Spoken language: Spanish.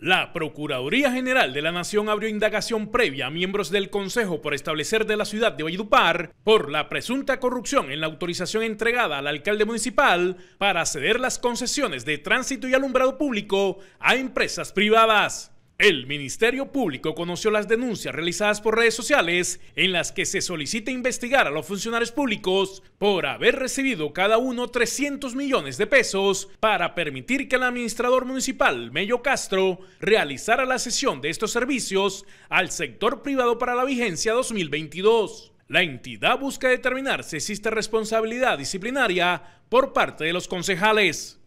La Procuraduría General de la Nación abrió indagación previa a miembros del Consejo por establecer de la ciudad de Valledupar por la presunta corrupción en la autorización entregada al alcalde municipal para ceder las concesiones de tránsito y alumbrado público a empresas privadas. El Ministerio Público conoció las denuncias realizadas por redes sociales en las que se solicita investigar a los funcionarios públicos por haber recibido cada uno 300 millones de pesos para permitir que el administrador municipal Mello Castro realizara la cesión de estos servicios al sector privado para la vigencia 2022. La entidad busca determinar si existe responsabilidad disciplinaria por parte de los concejales.